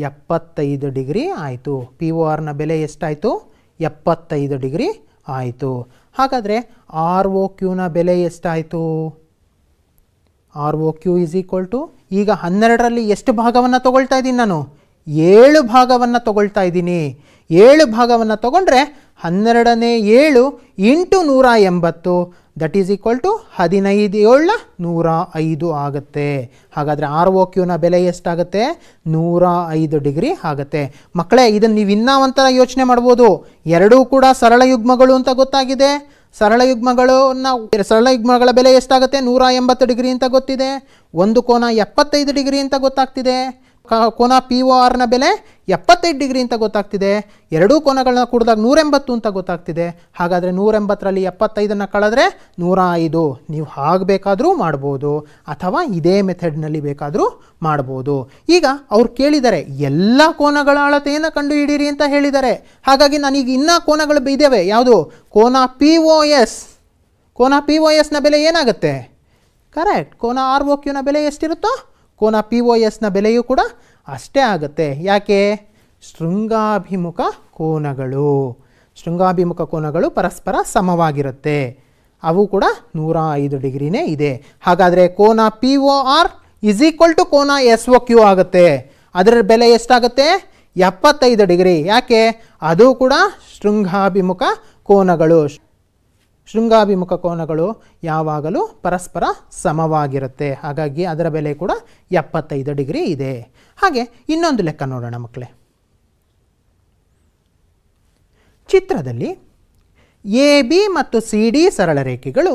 ಎಪ್ಪತ್ತೈದು ಡಿಗ್ರಿ ಆಯಿತು ಪಿ ಒ ಆರ್ನ ಬೆಲೆ ಎಷ್ಟಾಯಿತು ಎಪ್ಪತ್ತೈದು ಡಿಗ್ರಿ ಆಯಿತು ಹಾಗಾದರೆ ಆರ್ ಒ ಕ್ಯೂನ ಬೆಲೆ ಎಷ್ಟಾಯಿತು R O Q is equal to ಈಗ ಹನ್ನೆರಡರಲ್ಲಿ ಎಷ್ಟು ಭಾಗವನ್ನು ತೊಗೊಳ್ತಾ ಇದ್ದೀನಿ ನಾನು ಏಳು ಭಾಗವನ್ನು ತಗೊಳ್ತಾ ಇದ್ದೀನಿ ಏಳು ಭಾಗವನ್ನು ತಗೊಂಡ್ರೆ ಹನ್ನೆರಡನೇ ಏಳು ಇಂಟು ನೂರ ಎಂಬತ್ತು ದಟ್ ಈಸ್ ಈಕ್ವಲ್ ಟು ಹದಿನೈದು ಏಳು ನೂರ ಐದು ಆಗುತ್ತೆ ಹಾಗಾದರೆ ಆರ್ ಒ ಕ್ಯೂನ ಬೆಲೆ ಎಷ್ಟಾಗುತ್ತೆ ನೂರ ಐದು ಡಿಗ್ರಿ ಆಗುತ್ತೆ ಮಕ್ಕಳೇ ಇದನ್ನು ನೀವು ಇನ್ನೂ ಒಂಥರ ಯೋಚನೆ ಮಾಡ್ಬೋದು ಎರಡೂ ಕೂಡ ಸರಳ ಯುಗ್ಮಗಳು ಅಂತ ಗೊತ್ತಾಗಿದೆ ಸರಳ ಯುಗ್ಮಗಳನ್ನ ಸರಳ ಯುಗ್ಮಗಳ ಬೆಲೆ ಎಷ್ಟಾಗುತ್ತೆ ನೂರ ಎಂಬತ್ತು ಡಿಗ್ರಿ ಅಂತ ಗೊತ್ತಿದೆ ಒಂದು ಕೋನ ಎಪ್ಪತ್ತೈದು ಡಿಗ್ರಿ ಅಂತ ಗೊತ್ತಾಗ್ತಿದೆ ಕೋನ ಪಿ ಒ ಆರ್ನ ಬೆಲೆ ಎಪ್ಪತ್ತೈದು ಡಿಗ್ರಿ ಅಂತ ಗೊತ್ತಾಗ್ತಿದೆ ಎರಡೂ ಕೋನಗಳನ್ನ ಕೂಡಿದಾಗ ನೂರೆಂಬತ್ತು ಅಂತ ಗೊತ್ತಾಗ್ತಿದೆ ಹಾಗಾದರೆ ಎಂಬತ್ತರಲ್ಲಿ ಎಪ್ಪತ್ತೈದನ್ನು ಕಳೆದ್ರೆ ನೂರ ಐದು ನೀವು ಹಾಗೆ ಬೇಕಾದರೂ ಮಾಡ್ಬೋದು ಅಥವಾ ಇದೇ ಮೆಥಡ್ನಲ್ಲಿ ಬೇಕಾದರೂ ಮಾಡ್ಬೋದು ಈಗ ಅವ್ರು ಕೇಳಿದ್ದಾರೆ ಎಲ್ಲ ಕೋನಗಳ ಅಳತೆಯನ್ನು ಕಂಡುಹಿಡೀರಿ ಅಂತ ಹೇಳಿದ್ದಾರೆ ಹಾಗಾಗಿ ನಾನೀಗ ಇನ್ನೂ ಕೋನಗಳು ಇದ್ದಾವೆ ಯಾವುದು ಕೋನ ಪಿ ಒ ಎಸ್ ಕೋನ ಪಿ ಒ ಎಸ್ನ ಬೆಲೆ ಏನಾಗುತ್ತೆ ಕರೆಕ್ಟ್ ಕೋನ ಆರ್ ಒ ಕ್ಯೂನ ಬೆಲೆ ಎಷ್ಟಿರುತ್ತೋ ಕೋನ ಪಿ ಒ ಎಸ್ನ ಬೆಲೆಯೂ ಕೂಡ ಅಷ್ಟೇ ಆಗುತ್ತೆ ಯಾಕೆ ಶೃಂಗಾಭಿಮುಖ ಕೋನಗಳು ಶೃಂಗಾಭಿಮುಖ ಕೋನಗಳು ಪರಸ್ಪರ ಸಮವಾಗಿರುತ್ತೆ ಅವು ಕೂಡ ನೂರ ಐದು ಡಿಗ್ರಿನೇ ಇದೆ ಹಾಗಾದರೆ ಕೋನ P O R is equal to ಕೋನ ಎಸ್ ಒ ಕ್ಯೂ ಆಗುತ್ತೆ ಅದರ ಬೆಲೆ ಎಷ್ಟಾಗುತ್ತೆ ಎಪ್ಪತ್ತೈದು ಡಿಗ್ರಿ ಯಾಕೆ ಅದು ಕೂಡ ಶೃಂಗಾಭಿಮುಖ ಕೋನಗಳು ಶೃಂಗಾಭಿಮುಖ ಕೋನಗಳು ಯಾವಾಗಲೂ ಪರಸ್ಪರ ಸಮವಾಗಿರುತ್ತೆ ಹಾಗಾಗಿ ಅದರ ಬೆಲೆ ಕೂಡ ಎಪ್ಪತ್ತೈದು ಡಿಗ್ರಿ ಇದೆ ಹಾಗೆ ಇನ್ನೊಂದು ಲೆಕ್ಕ ನೋಡೋಣ ಮಕ್ಕಳೇ ಚಿತ್ರದಲ್ಲಿ ಎ ಬಿ ಮತ್ತು ಸಿ ಡಿ ಸರಳ ರೇಖೆಗಳು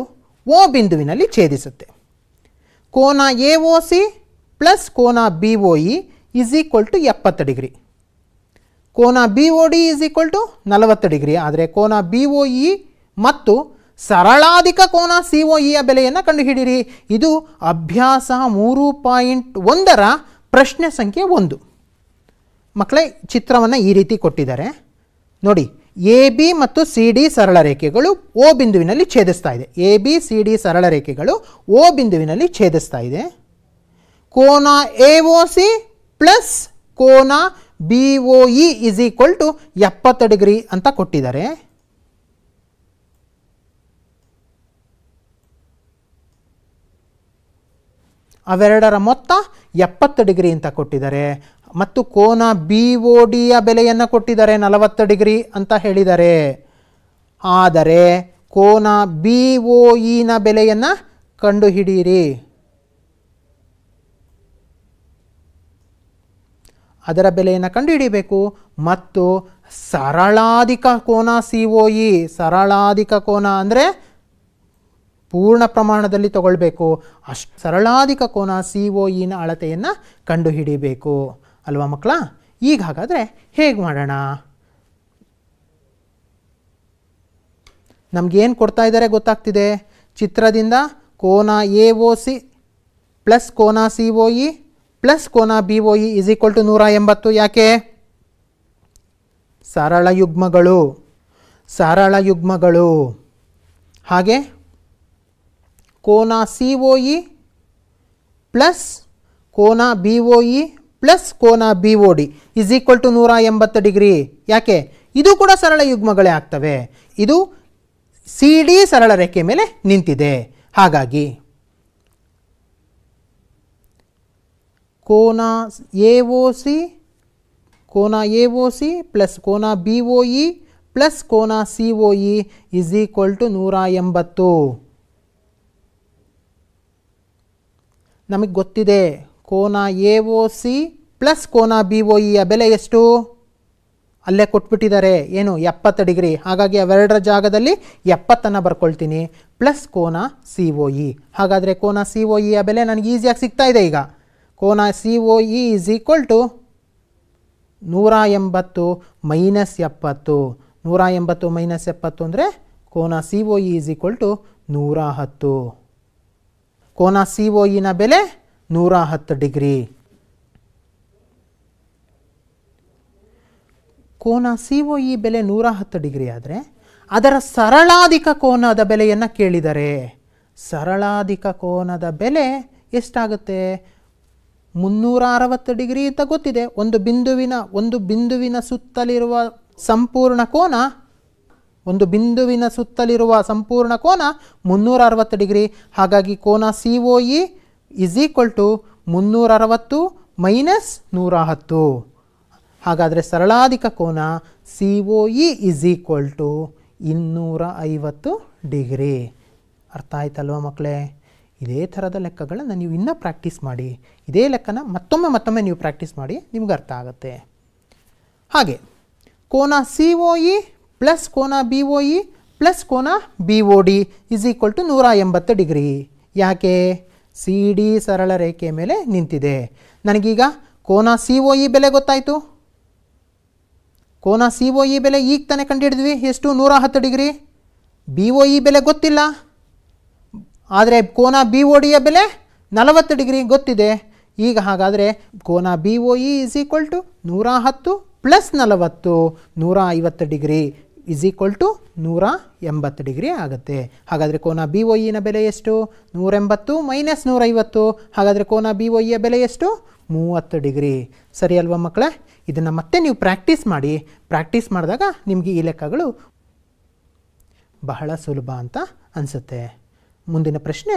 ಓ ಬಿಂದುವಿನಲ್ಲಿ ಛೇದಿಸುತ್ತೆ ಕೋನ ಎ ಒ ಸಿ ಪ್ಲಸ್ ಕೋನ B O E is equal to ಎಪ್ಪತ್ತು ಡಿಗ್ರಿ ಕೋನ B O D is equal to ನಲವತ್ತು ಡಿಗ್ರಿ ಆದರೆ ಕೋನ ಬಿ ಒ ಇ ಮತ್ತು ಸರಳಾಧಿಕ ಕೋನ ಸಿ ಒ ಇಯ e ಬೆಲೆಯನ್ನು ಕಂಡುಹಿಡಿಯಿರಿ ಇದು ಅಭ್ಯಾಸ ಮೂರು ಪಾಯಿಂಟ್ ಒಂದರ ಪ್ರಶ್ನೆ ಸಂಖ್ಯೆ ಒಂದು ಮಕ್ಕಳೇ ಚಿತ್ರವನ್ನು ಈ ರೀತಿ ಕೊಟ್ಟಿದ್ದಾರೆ ನೋಡಿ ಎ ಬಿ ಮತ್ತು ಸಿ ಡಿ ಸರಳ ರೇಖೆಗಳು ಓ ಬಿಂದುವಿನಲ್ಲಿ ಛೇದಿಸ್ತಾ ಇದೆ ಎ ಬಿ ಸಿ ಡಿ ಸರಳ ರೇಖೆಗಳು ಓ ಬಿಂದುವಿನಲ್ಲಿ ಛೇದಿಸ್ತಾ ಇದೆ ಕೋನ ಎ ಒ ಸಿ ಪ್ಲಸ್ ಕೋನ B O E is equal to ಎಪ್ಪತ್ತು ಡಿಗ್ರಿ ಅಂತ ಕೊಟ್ಟಿದ್ದಾರೆ ಅವೆರಡರ ಮೊತ್ತ ಎಪ್ಪತ್ತು ಡಿಗ್ರಿ ಅಂತ ಕೊಟ್ಟಿದ್ದಾರೆ ಮತ್ತು ಕೋನ ಬಿ ಒ ಡಿಯ ಬೆಲೆಯನ್ನು ಕೊಟ್ಟಿದ್ದಾರೆ ನಲವತ್ತು ಡಿಗ್ರಿ ಅಂತ ಹೇಳಿದ್ದಾರೆ ಆದರೆ ಕೋನ ಬಿ ಒ ಇನ e ಬೆಲೆಯನ್ನು ಕಂಡುಹಿಡಿಯಿರಿ ಅದರ ಬೆಲೆಯನ್ನು ಕಂಡುಹಿಡಿಯಬೇಕು ಮತ್ತು ಸರಳಾಧಿಕ ಕೋನ ಸಿ ಒ ಇ ಸರಳಾಧಿಕ ಕೋನ ಅಂದರೆ ಪೂರ್ಣ ಪ್ರಮಾಣದಲ್ಲಿ ತಗೊಳ್ಬೇಕು ಅಷ್ಟು ಸರಳಾಧಿಕ ಕೋನ ಸಿ ಒ ಇನ e ಅಳತೆಯನ್ನು ಕಂಡುಹಿಡಿಬೇಕು ಅಲ್ವಾ ಮಕ್ಕಳ ಈಗ ಹಾಗಾದರೆ ಹೇಗೆ ಮಾಡೋಣ ನಮಗೇನು ಕೊಡ್ತಾ ಇದ್ದಾರೆ ಗೊತ್ತಾಗ್ತಿದೆ ಚಿತ್ರದಿಂದ ಕೋನ ಎ ಒ ಸಿ ಪ್ಲಸ್ ಕೋನ ಸಿ ಒ ಇ ಪ್ಲಸ್ ಕೋನ B O E is equal to ನೂರ ಎಂಬತ್ತು ಯಾಕೆ ಸರಳ ಯುಗ್ಮಗಳು ಸರಳ ಯುಗ್ಮಗಳು ಹಾಗೆ ಕೋನ ಸಿ ಒ ಇ ಪ್ಲಸ್ ಕೋನ ಬಿ ಒ ಇ ಪ್ಲಸ್ ಕೋನ B O D is equal to ನೂರ ಎಂಬತ್ತು ಡಿಗ್ರಿ ಯಾಕೆ ಇದು ಕೂಡ ಸರಳ ಯುಗ್ಮಗಳೇ ಆಗ್ತವೆ ಇದು ಸಿ ಡಿ ಸರಳ ರೇಖೆ ಮೇಲೆ ನಿಂತಿದೆ ಹಾಗಾಗಿ ಕೋನ ಎ ಒ ಸಿ ಕೋನ ಎ ಒ ಸಿ ಪ್ಲಸ್ ಕೋನ ಬಿ ಒ ಇ ಪ್ಲಸ್ ಕೋನ C O E e is equal to ನೂರ ಎಂಬತ್ತು ನಮಗೆ ಗೊತ್ತಿದೆ ಕೋನ ಎ ಒ ಸಿ ಪ್ಲಸ್ ಕೋನ ಬಿ ಒ ಇಯ ಬೆಲೆ ಎಷ್ಟು ಅಲ್ಲೇ ಕೊಟ್ಬಿಟ್ಟಿದ್ದಾರೆ ಏನು ಎಪ್ಪತ್ತು ಡಿಗ್ರಿ ಹಾಗಾಗಿ ಅವೆರಡರ ಜಾಗದಲ್ಲಿ ಎಪ್ಪತ್ತನ್ನು ಬರ್ಕೊಳ್ತೀನಿ ಪ್ಲಸ್ ಕೋನ ಸಿ ಒ ಇ ಹಾಗಾದರೆ ಕೋನ ಸಿ ಒ ಇಯ ಬೆಲೆ ನನಗೆ ಈಸಿಯಾಗಿ ಸಿಗ್ತಾ ಇದೆ ಈಗ ಕೋನ C O E is equal to ನೂರ ಎಂಬತ್ತು ಮೈನಸ್ ಎಪ್ಪತ್ತು ನೂರ ಎಂಬತ್ತು ಮೈನಸ್ ಎಪ್ಪತ್ತು ಅಂದರೆ ಕೋನ C O E is equal to ನೂರ ಹತ್ತು ಕೋನ ಸಿ ಬೆಲೆ ನೂರ ಹತ್ತು ಡಿಗ್ರಿ ಕೋನ ಸಿ ಬೆಲೆ ನೂರ ಹತ್ತು ಡಿಗ್ರಿ ಆದರೆ ಅದರ ಸರಳಾಧಿಕ ಕೋನದ ಬೆಲೆಯನ್ನು ಕೇಳಿದರೆ ಸರಳಾಧಿಕ ಕೋನದ ಬೆಲೆ ಎಷ್ಟಾಗುತ್ತೆ ಮುನ್ನೂರ ಅರವತ್ತು ಡಿಗ್ರಿ ಅಂತ ಗೊತ್ತಿದೆ ಒಂದು ಬಿಂದುವಿನ ಒಂದು ಬಿಂದುವಿನ ಸುತ್ತಲಿರುವ ಸಂಪೂರ್ಣ ಕೋನ ಒಂದು ಬಿಂದುವಿನ ಸುತ್ತಲಿರುವ ಸಂಪೂರ್ಣ ಕೋನ ಮುನ್ನೂರ ಅರವತ್ತು ಡಿಗ್ರಿ ಹಾಗಾಗಿ ಕೋನ C O E e is equal to ಮುನ್ನೂರ ಅರವತ್ತು ಮೈನಸ್ ನೂರ ಹತ್ತು ಹಾಗಾದರೆ ಸರಳಾಧಿಕ ಕೋನ C O E e is equal to ಇನ್ನೂರ ಐವತ್ತು ಡಿಗ್ರಿ ಅರ್ಥ ಆಯ್ತಲ್ವ ಮಕ್ಕಳೇ ಇದೇ ಥರದ ಲೆಕ್ಕಗಳನ್ನು ನೀವು ಇನ್ನೂ ಪ್ರಾಕ್ಟೀಸ್ ಮಾಡಿ ಇದೇ ಲೆಕ್ಕನ ಮತ್ತೊಮ್ಮೆ ಮತ್ತೊಮ್ಮೆ ನೀವು ಪ್ರಾಕ್ಟೀಸ್ ಮಾಡಿ ನಿಮ್ಗೆ ಅರ್ಥ ಆಗುತ್ತೆ ಹಾಗೆ ಕೋನ ಸಿ ಒ ಇ ಪ್ಲಸ್ ಕೋನ ಬಿ ಒ ಇ ಪ್ಲಸ್ ಕೋನ B O D is equal to ನೂರ ಎಂಬತ್ತು ಡಿಗ್ರಿ ಯಾಕೆ ಸಿ ಡಿ ಸರಳ ರೇಖೆ ಮೇಲೆ ನಿಂತಿದೆ ನನಗೀಗ ಕೋನ ಸಿ ಒ ಇ ಬೆಲೆ ಗೊತ್ತಾಯಿತು ಕೋನ ಸಿ ಒ ಇ ಬೆಲೆ ಈಗ ತಾನೇ ಕಂಡುಹಿಡಿದ್ವಿ ಎಷ್ಟು ನೂರ ಹತ್ತು ಡಿಗ್ರಿ ಬಿ ಒ ಇ ಬೆಲೆ ಗೊತ್ತಿಲ್ಲ ಆದರೆ ಕೋನ ಬಿ ಒ ಡಿಯ ಬೆಲೆ ನಲವತ್ತು ಡಿಗ್ರಿ ಗೊತ್ತಿದೆ ಈಗ ಹಾಗಾದರೆ ಕೋನ B O E e is equal to ನೂರ ಹತ್ತು ಪ್ಲಸ್ ನಲವತ್ತು ನೂರ ಐವತ್ತು ಡಿಗ್ರಿ ಇಸ್ ಈಕ್ವಲ್ ಟು ನೂರ ಎಂಬತ್ತು ಡಿಗ್ರಿ ಆಗುತ್ತೆ ಹಾಗಾದರೆ ಕೋನ ಬಿ ಒ e ಬೆಲೆ ಎಷ್ಟು ನೂರೆಂಬತ್ತು ಮೈನಸ್ ನೂರೈವತ್ತು ಹಾಗಾದರೆ ಕೋನ ಬಿ ಒ ಇಯ ಬೆಲೆ ಎಷ್ಟು ಮೂವತ್ತು ಡಿಗ್ರಿ ಸರಿ ಅಲ್ವಾ ಮಕ್ಕಳೇ ಇದನ್ನು ಮತ್ತೆ ನೀವು ಪ್ರಾಕ್ಟೀಸ್ ಮಾಡಿ ಪ್ರಾಕ್ಟೀಸ್ ಮಾಡಿದಾಗ ನಿಮಗೆ ಈ ಲೆಕ್ಕಗಳು ಬಹಳ ಸುಲಭ ಅಂತ ಅನಿಸುತ್ತೆ ಮುಂದಿನ ಪ್ರಶ್ನೆ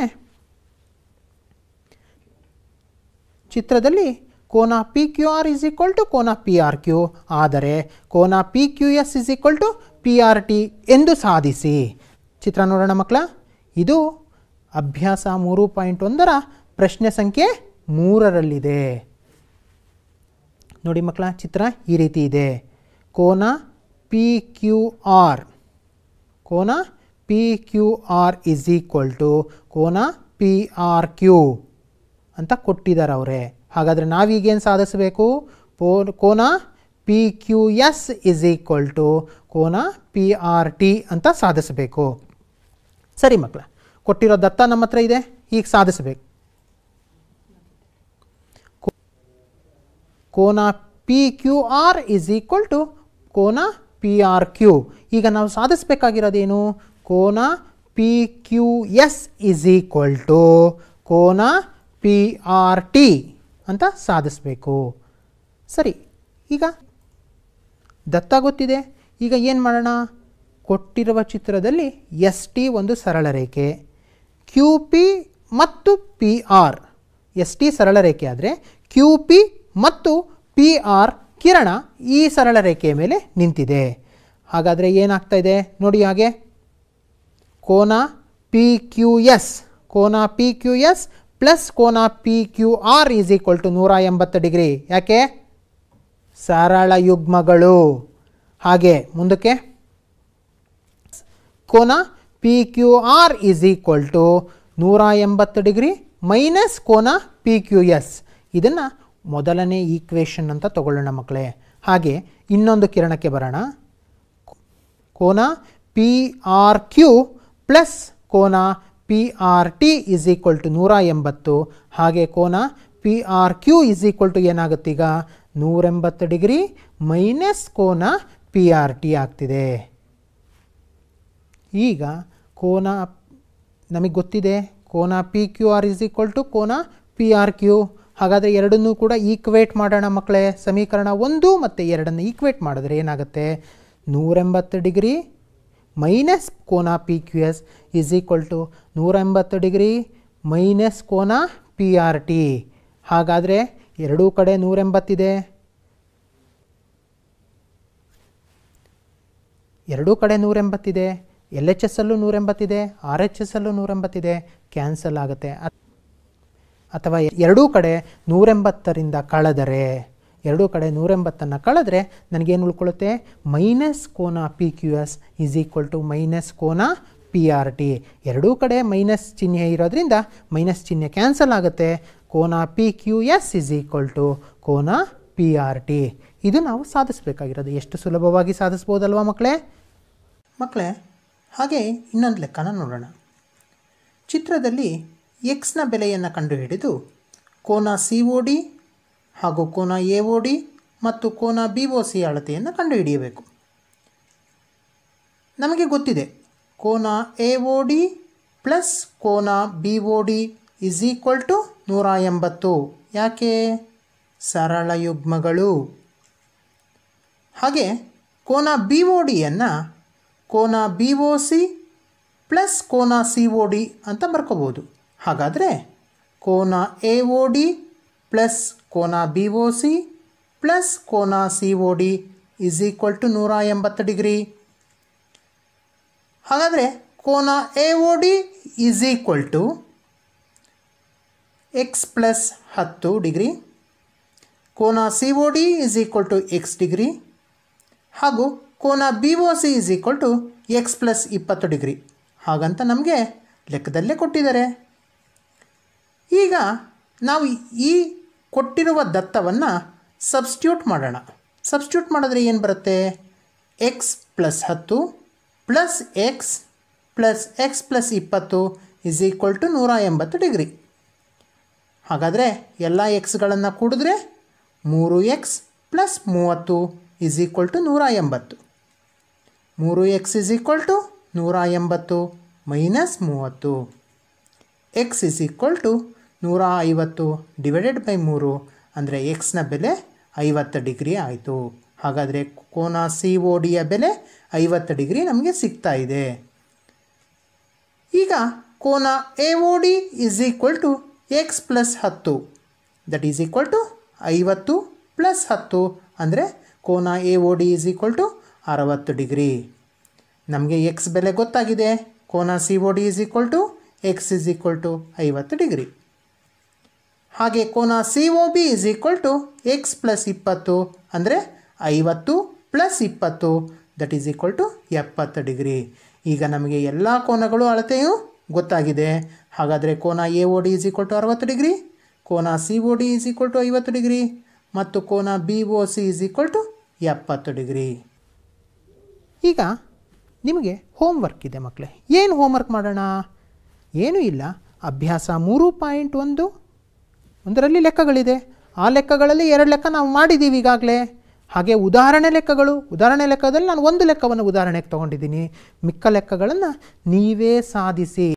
ಚಿತ್ರದಲ್ಲಿ ಕೋನ P Q R is equal to ಕೋನ ಪಿ ಆರ್ ಕ್ಯೂ ಆದರೆ ಕೋನ P Q S is equal to P R T ಎಂದು ಸಾಧಿಸಿ ಚಿತ್ರ ನೋಡೋಣ ಮಕ್ಕಳ ಇದು ಅಭ್ಯಾಸ ಮೂರು ಪಾಯಿಂಟ್ ಒಂದರ ಪ್ರಶ್ನೆ ಸಂಖ್ಯೆ ಮೂರರಲ್ಲಿದೆ ನೋಡಿ ಮಕ್ಕಳ ಚಿತ್ರ ಈ ರೀತಿ ಇದೆ ಕೋನ ಪಿ ಕ್ಯೂ ಆರ್ ಕೋನ P Q R is equal to ಕೋನ ಪಿ ಆರ್ ಕ್ಯೂ ಅಂತ ಕೊಟ್ಟಿದ್ದಾರೆ ಅವರೇ ಹಾಗಾದರೆ ನಾವೀಗೇನು ಸಾಧಿಸಬೇಕು ಪೋ ಕೋನ P Q S is equal to ಕೋನ ಪಿ ಆರ್ ಟಿ ಅಂತ ಸಾಧಿಸಬೇಕು ಸರಿ ಮಕ್ಕಳ ಕೊಟ್ಟಿರೋ ದತ್ತ ನಮ್ಮ ಹತ್ರ ಇದೆ ಈಗ ಸಾಧಿಸಬೇಕು ಕೋನ P Q R is equal to ಕೋನ ಪಿ ಆರ್ ಕ್ಯೂ ಈಗ ನಾವು ಸಾಧಿಸಬೇಕಾಗಿರೋದೇನು ಕೋನ P Q S is equal to ಕೋನ ಪಿ ಆರ್ ಟಿ ಅಂತ ಸಾಧಿಸಬೇಕು ಸರಿ ಈಗ ದತ್ತ ಗೊತ್ತಿದೆ ಈಗ ಏನು ಮಾಡೋಣ ಕೊಟ್ಟಿರುವ ಚಿತ್ರದಲ್ಲಿ ಎಸ್ ಟಿ ಒಂದು ಸರಳ ರೇಖೆ ಕ್ಯೂ ಪಿ ಮತ್ತು ಪಿ ಆರ್ ಎಸ್ ಟಿ ಸರಳ ರೇಖೆ ಆದರೆ ಕ್ಯೂ ಪಿ ಮತ್ತು ಪಿ ಆರ್ ಕಿರಣ ಈ ಸರಳ ರೇಖೆಯ ಮೇಲೆ ನಿಂತಿದೆ ಹಾಗಾದರೆ ಏನಾಗ್ತಾ ಇದೆ ನೋಡಿ ಹಾಗೆ ಕೋನ ಪಿ ಕ್ಯೂ ಎಸ್ ಕೋನ ಪಿ ಕ್ಯೂ ಎಸ್ ಪ್ಲಸ್ ಕೋನ P Q R is equal to ನೂರ ಎಂಬತ್ತು ಡಿಗ್ರಿ ಯಾಕೆ ಸರಳ ಯುಗ್ಮಗಳು ಹಾಗೆ ಮುಂದಕ್ಕೆ ಕೋನ P Q R is equal to ನೂರ ಎಂಬತ್ತು ಡಿಗ್ರಿ ಮೈನಸ್ ಕೋನ ಪಿ ಕ್ಯೂ ಎಸ್ ಇದನ್ನು ಮೊದಲನೇ ಈಕ್ವೇಷನ್ ಅಂತ ತಗೊಳ್ಳೋಣ ಮಕ್ಕಳೇ ಹಾಗೆ ಇನ್ನೊಂದು ಕಿರಣಕ್ಕೆ ಬರೋಣ ಕೋನ ಪಿ ಆರ್ ಕ್ಯೂ ಪ್ಲಸ್ ಕೋನ P R T is equal to ನೂರ ಎಂಬತ್ತು ಹಾಗೆ ಕೋನ P R Q is equal to ಏನಾಗುತ್ತೀಗ ನೂರೆಂಬತ್ತು ಡಿಗ್ರಿ ಮೈನಸ್ ಕೋನ ಪಿ ಆರ್ ಟಿ ಆಗ್ತಿದೆ ಈಗ ಕೋನ ನಮಗೆ ಗೊತ್ತಿದೆ ಕೋನ P Q R is equal to ಕೋನ ಪಿ ಆರ್ ಕ್ಯೂ ಹಾಗಾದರೆ ಎರಡನ್ನೂ ಕೂಡ ಈಕ್ವೇಟ್ ಮಾಡೋಣ ಮಕ್ಕಳೇ ಸಮೀಕರಣ ಒಂದು ಮತ್ತು ಎರಡನ್ನು ಈಕ್ವೇಟ್ ಮಾಡಿದ್ರೆ ಏನಾಗುತ್ತೆ ನೂರೆಂಬತ್ತು ಡಿಗ್ರಿ ಮೈನಸ್ ಕೋನ P Q S is equal to ನೂರ ಎಂಬತ್ತು ಡಿಗ್ರಿ ಮೈನಸ್ ಕೋನ ಪಿ ಆರ್ ಟಿ ಹಾಗಾದರೆ ಎರಡೂ ಕಡೆ ನೂರೆಂಬತ್ತಿದೆ ಎರಡೂ ಕಡೆ ನೂರ ಎಂಬತ್ತಿದೆ ಎಲ್ ಎಚ್ ಎಸ್ ಅಲ್ಲೂ ಆರ್ ಎಚ್ ಎಸ್ ಅಲ್ಲೂ ನೂರ ಕ್ಯಾನ್ಸಲ್ ಆಗುತ್ತೆ ಅಥವಾ ಎರಡೂ ಕಡೆ ನೂರೆಂಬತ್ತರಿಂದ ಕಳೆದರೆ ಎರಡೂ ಕಡೆ ನೂರೆಂಬತ್ತನ್ನು ಕಳೆದ್ರೆ ನನಗೇನು ಉಳ್ಕೊಳ್ಳುತ್ತೆ ಮೈನಸ್ ಕೋನ P Q S is equal to minus ಕೋನ ಪಿ ಆರ್ ಟಿ ಎರಡೂ ಕಡೆ ಮೈನಸ್ ಚಿಹ್ನೆ ಇರೋದ್ರಿಂದ ಮೈನಸ್ ಚಿಹ್ನೆ ಕ್ಯಾನ್ಸಲ್ ಆಗುತ್ತೆ ಕೋನ P Q S is equal to ಕೋನ ಪಿ ಆರ್ ಟಿ ಇದು ನಾವು ಸಾಧಿಸಬೇಕಾಗಿರೋದು ಎಷ್ಟು ಸುಲಭವಾಗಿ ಸಾಧಿಸ್ಬೋದಲ್ವಾ ಮಕ್ಕಳೇ ಮಕ್ಕಳೇ ಹಾಗೆ ಇನ್ನೊಂದು ಲೆಕ್ಕನ ನೋಡೋಣ ಚಿತ್ರದಲ್ಲಿ ಎಕ್ಸ್ನ ಬೆಲೆಯನ್ನು ಕಂಡುಹಿಡಿದು ಕೋನ ಸಿ ಓ ಡಿ ಹಾಗೂ ಕೋನ ಎ ಒ ಡಿ ಮತ್ತು ಕೋನ ಬಿ ಓ ಸಿ ಅಳತೆಯನ್ನು ಕಂಡುಹಿಡಿಯಬೇಕು ನಮಗೆ ಗೊತ್ತಿದೆ ಕೋನ ಎ ಓ ಡಿ ಪ್ಲಸ್ ಕೋನ B O D is equal to ನೂರ ಎಂಬತ್ತು ಯಾಕೆ ಸರಳ ಯುಗ್ಮಗಳು ಹಾಗೆ ಕೋನ ಬಿ ಒ ಡಿಯನ್ನು ಕೋನ ಬಿ ಒ ಸಿ ಪ್ಲಸ್ ಕೋನ ಸಿ ಓ ಡಿ ಅಂತ ಬರ್ಕೋಬೋದು ಹಾಗಾದರೆ ಕೋನ ಎ ಒ ಡಿ ಪ್ಲಸ್ ಕೋನ ಬಿ ಒ ಸಿ ಪ್ಲಸ್ ಕೋನ C O D is equal to ನೂರ ಎಂಬತ್ತು ಡಿಗ್ರಿ ಹಾಗಾದರೆ ಕೋನ A O D is equal to X plus ಹತ್ತು ಡಿಗ್ರಿ ಕೋನ C O D is equal to X degree ಹಾಗೂ ಕೋನ B O C is equal to X plus ಇಪ್ಪತ್ತು degree ಹಾಗಂತ ನಮಗೆ ಲೆಕ್ಕದಲ್ಲೇ ಕೊಟ್ಟಿದ್ದಾರೆ ಈಗ ನಾವು ಈ ಕೊಟ್ಟಿರುವ ದತ್ತವನ್ನು ಸಬ್ಸ್ಟ್ಯೂಟ್ ಮಾಡೋಣ ಸಬ್ಸ್ಟ್ಯೂಟ್ ಮಾಡಿದ್ರೆ ಏನು ಬರುತ್ತೆ ಎಕ್ಸ್ ಪ್ಲಸ್ ಹತ್ತು plus X plus X plus ಇಪ್ಪತ್ತು ಇಸ್ ಈಕ್ವಲ್ ಟು ನೂರ ಎಂಬತ್ತು ಡಿಗ್ರಿ ಹಾಗಾದರೆ ಎಲ್ಲ ಎಕ್ಸ್ಗಳನ್ನು ಕೂಡಿದ್ರೆ ಮೂರು ಎಕ್ಸ್ ಪ್ಲಸ್ ಮೂವತ್ತು ಇಸ್ ಈಕ್ವಲ್ ಟು ನೂರ ಎಂಬತ್ತು ಮೂರು ಎಕ್ಸ್ ಇಸ್ ಈಕ್ವಲ್ ಟು ನೂರ ಎಂಬತ್ತು ಮೈನಸ್ ಮೂವತ್ತು ಎಕ್ಸ್ ಇಸ್ ಈಕ್ವಲ್ ಟು ನೂರ ಐವತ್ತು ಡಿವೈಡೆಡ್ ಬೈ ಮೂರು ಅಂದರೆ ಎಕ್ಸ್ನ ಬೆಲೆ ಐವತ್ತು ಡಿಗ್ರಿ ಆಯಿತು ಹಾಗಾದರೆ ಕೋನ ಸಿ ಓ ಡಿಯ ಬೆಲೆ ಐವತ್ತು ಡಿಗ್ರಿ ನಮಗೆ ಸಿಗ್ತಾ ಇದೆ ಈಗ ಕೋನ A O D is equal to X plus ಹತ್ತು ದಟ್ ಈಸ್ ಈಕ್ವಲ್ ಟು ಐವತ್ತು ಪ್ಲಸ್ ಹತ್ತು ಅಂದರೆ ಕೋನ A O D is equal to ಅರವತ್ತು ಡಿಗ್ರಿ ನಮಗೆ ಎಕ್ಸ್ ಬೆಲೆ ಗೊತ್ತಾಗಿದೆ ಕೋನ C O D is equal to X is equal to ಐವತ್ತು ಡಿಗ್ರಿ ಹಾಗೆ ಕೋನ C O B is equal to X plus ಇಪ್ಪತ್ತು ಅಂದರೆ ಐವತ್ತು ಪ್ಲಸ್ ಇಪ್ಪತ್ತು ದಟ್ ಈಸ್ ಈಕ್ವಲ್ ಟು ಎಪ್ಪತ್ತು ಡಿಗ್ರಿ ಈಗ ನಮಗೆ ಎಲ್ಲ ಕೋನಗಳು ಅಳತೆಯು ಗೊತ್ತಾಗಿದೆ ಹಾಗಾದರೆ ಕೋನ A O D is equal to ಅರವತ್ತು ಡಿಗ್ರಿ ಕೋನ C O D is equal to ಐವತ್ತು ಡಿಗ್ರಿ ಮತ್ತು ಕೋನ B O C is equal to ಎಪ್ಪತ್ತು ಡಿಗ್ರಿ ಈಗ ನಿಮಗೆ ಹೋಮ್ವರ್ಕ್ ಇದೆ ಮಕ್ಕಳೇ ಏನು ಹೋಮ್ವರ್ಕ್ ಮಾಡೋಣ ಏನೂ ಇಲ್ಲ ಅಭ್ಯಾಸ ಮೂರು ಪಾಯಿಂಟ್ ಒಂದು ಒಂದರಲ್ಲಿ ಲೆಕ್ಕಗಳಿದೆ ಆ ಲೆಕ್ಕಗಳಲ್ಲಿ ಎರಡು ಲೆಕ್ಕ ನಾವು ಮಾಡಿದ್ದೀವಿ ಈಗಾಗಲೇ ಹಾಗೆ ಉದಾಹರಣೆ ಲೆಕ್ಕಗಳು ಉದಾಹರಣೆ ಲೆಕ್ಕದಲ್ಲಿ ನಾನು ಒಂದು ಲೆಕ್ಕವನ್ನು ಉದಾಹರಣೆಗೆ ತೊಗೊಂಡಿದ್ದೀನಿ ಮಿಕ್ಕ ಲೆಕ್ಕಗಳನ್ನು ನೀವೇ ಸಾಧಿಸಿ